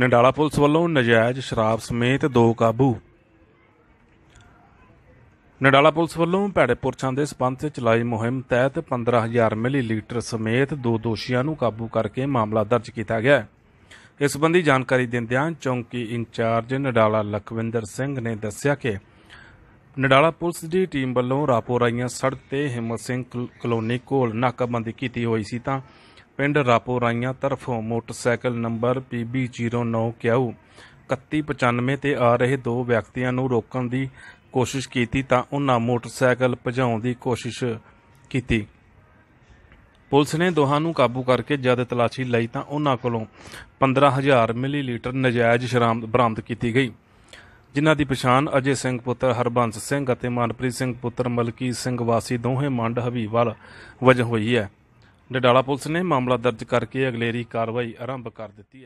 ਨੰਡਾਲਾ police ਵੱਲੋਂ ਨਜਾਇਜ਼ ਸ਼ਰਾਬ ਸਮੇਤ ਦੋ ਕਾਬੂ ਨੰਡਾਲਾ ਪੁਲਿਸ ਵੱਲੋਂ ਭੈੜੇ ਦੇ ਸਬੰਧ ਤੇ ਚਲਾਈ ਮੁਹਿੰਮ ਤਹਿਤ 15000 ਮਿਲੀਲੀਟਰ ਸਮੇਤ ਦੋ ਦੋਸ਼ੀਆਂ ਨੂੰ ਕਾਬੂ ਕਰਕੇ ਮਾਮਲਾ ਦਰਜ ਕੀਤਾ ਗਿਆ ਹੈ ਇਸ ਸੰਬੰਧੀ ਜਾਣਕਾਰੀ ਦਿੰਦਿਆਂ ਚੌਂਕੀ ਇੰਚਾਰਜ ਨਡਾਲਾ ਲਖਵਿੰਦਰ ਸਿੰਘ ਨੇ ਦੱਸਿਆ ਕਿ ਨਡਾਲਾ ਪੁਲਿਸ ਦੀ ਟੀਮ ਵੱਲੋਂ ਰਾਪੋਰਾਈਆਂ ਸੜਕ ਤੇ ਹਿੰਮਤ ਸਿੰਘ ਕਲੋਨੀ ਕੋਲ ਨਾਕਾਬੰਦੀ ਕੀਤੀ ਹੋਈ ਸੀ ਤਾਂ ਪਿੰਡ ਰਾਪੋਰਾਈਆਂ ਤਰਫੋਂ ਮੋਟਰਸਾਈਕਲ ਨੰਬਰ PB09 ਕਿਆਉ 3195 ਤੇ ਆ ਰਹੇ ਦੋ ਵਿਅਕਤੀਆਂ ਨੂੰ ਰੋਕਣ ਦੀ ਕੋਸ਼ਿਸ਼ ਕੀਤੀ ਤਾਂ ਉਹਨਾਂ ਮੋਟਰਸਾਈਕਲ ਭਜਾਉਣ ਦੀ ਕੋਸ਼ਿਸ਼ ਕੀਤੀ ਪੁਲਿਸ ਨੇ ਦੋਹਾਂ ਨੂੰ ਕਾਬੂ ਕਰਕੇ ਜਦ ਤਲਾਸ਼ੀ ਲਈ ਤਾਂ ਉਹਨਾਂ ਕੋਲੋਂ 15000 ਮਿਲੀਲੀਟਰ ਨਜਾਇਜ਼ ਸ਼ਰਾਬ ਬਰਾਮਦ ਕੀਤੀ ਗਈ ਜਿਨ੍ਹਾਂ ਦੀ ਪਛਾਣ ਅਜੇ ਸਿੰਘ ਪੁੱਤਰ ਹਰਬੰਸ ਸਿੰਘ ਅਤੇ ਮਨਪ੍ਰੀਤ ਸਿੰਘ ਪੁੱਤਰ ਮਲਕੀ ਸਿੰਘ ਵਾਸੀ ਦੋਹੇ ਮੰਡ ਹਵੀਵਾਲ ਵਜੋਂ ਹੋਈ ਹੈ ਡਡਾਲਾ ਪੁਲਿਸ ਨੇ ਮਾਮਲਾ ਦਰਜ ਕਰਕੇ ਅਗਲੇਰੀ ਕਾਰਵਾਈ ਆਰੰਭ ਕਰ ਦਿੱਤੀ ਹੈ